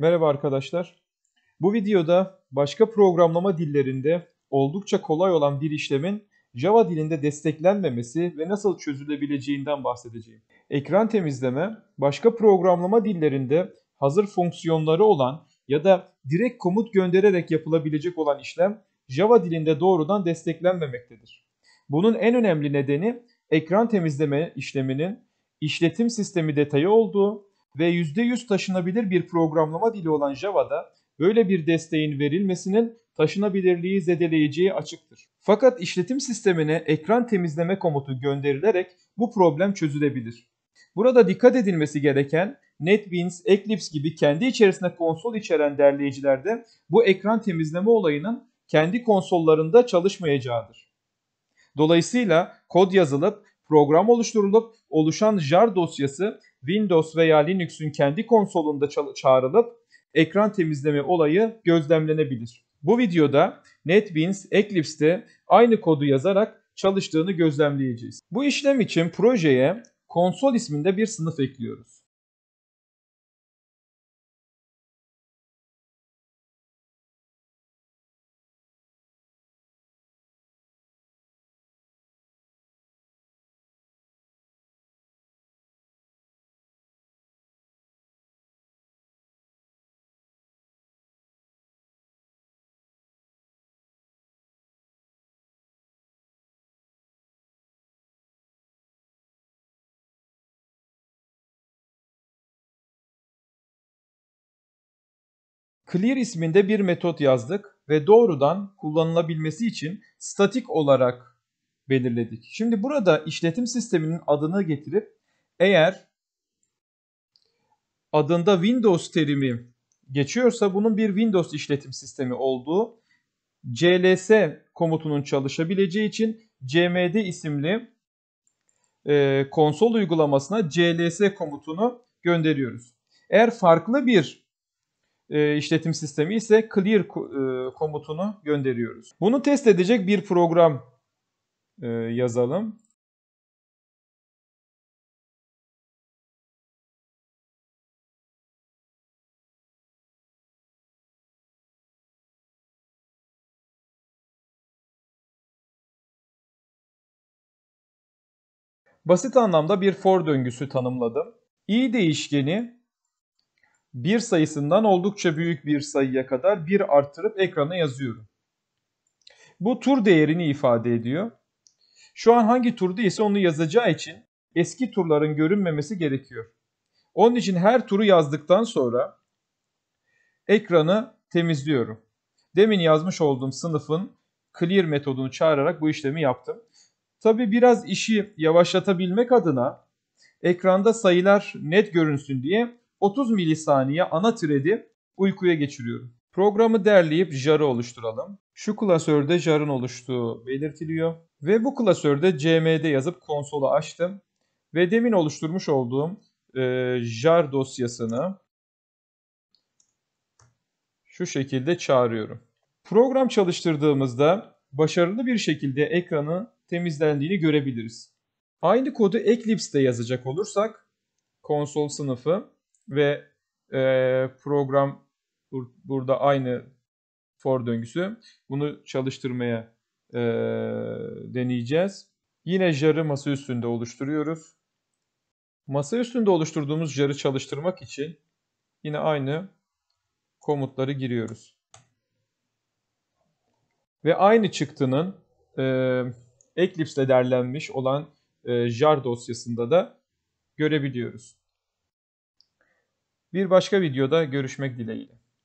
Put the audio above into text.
Merhaba arkadaşlar. Bu videoda başka programlama dillerinde oldukça kolay olan bir işlemin Java dilinde desteklenmemesi ve nasıl çözülebileceğinden bahsedeceğim. Ekran temizleme, başka programlama dillerinde hazır fonksiyonları olan ya da direkt komut göndererek yapılabilecek olan işlem Java dilinde doğrudan desteklenmemektedir. Bunun en önemli nedeni ekran temizleme işleminin işletim sistemi detayı olduğu ve %100 taşınabilir bir programlama dili olan Java'da böyle bir desteğin verilmesinin taşınabilirliği zedeleyeceği açıktır. Fakat işletim sistemine ekran temizleme komutu gönderilerek bu problem çözülebilir. Burada dikkat edilmesi gereken NetBeans, Eclipse gibi kendi içerisinde konsol içeren derleyicilerde bu ekran temizleme olayının kendi konsollarında çalışmayacağıdır. Dolayısıyla kod yazılıp, program oluşturulup, oluşan jar dosyası Windows veya Linux'un kendi konsolunda çağrılıp ekran temizleme olayı gözlemlenebilir. Bu videoda NetBeans Eclipse'te aynı kodu yazarak çalıştığını gözlemleyeceğiz. Bu işlem için projeye konsol isminde bir sınıf ekliyoruz. Clear isminde bir metot yazdık ve doğrudan kullanılabilmesi için statik olarak belirledik. Şimdi burada işletim sisteminin adını getirip eğer adında Windows terimi geçiyorsa bunun bir Windows işletim sistemi olduğu CLS komutunun çalışabileceği için CMD isimli e, konsol uygulamasına CLS komutunu gönderiyoruz. Eğer farklı bir e, işletim sistemi ise clear e, komutunu gönderiyoruz. Bunu test edecek bir program e, yazalım. Basit anlamda bir for döngüsü tanımladım. i değişkeni bir sayısından oldukça büyük bir sayıya kadar bir artırıp ekrana yazıyorum. Bu tur değerini ifade ediyor. Şu an hangi turda ise onu yazacağı için eski turların görünmemesi gerekiyor. Onun için her turu yazdıktan sonra ekranı temizliyorum. Demin yazmış olduğum sınıfın clear metodunu çağırarak bu işlemi yaptım. Tabi biraz işi yavaşlatabilmek adına ekranda sayılar net görünsün diye 30 milisaniye ana türedi uykuya geçiriyorum. Programı derleyip jarı oluşturalım. Şu klasörde jarın oluştuğu belirtiliyor. Ve bu klasörde cmd yazıp konsolu açtım. Ve demin oluşturmuş olduğum e, jar dosyasını şu şekilde çağırıyorum. Program çalıştırdığımızda başarılı bir şekilde ekranı temizlendiğini görebiliriz. Aynı kodu Eclipse'de yazacak olursak konsol sınıfı ve e, program bur burada aynı for döngüsü. Bunu çalıştırmaya e, deneyeceğiz. Yine jarı masa üstünde oluşturuyoruz. Masa üstünde oluşturduğumuz jarı çalıştırmak için yine aynı komutları giriyoruz. Ve aynı çıktının e, Eclipse derlenmiş olan e, jar dosyasında da görebiliyoruz. Bir başka videoda görüşmek dileğiyle.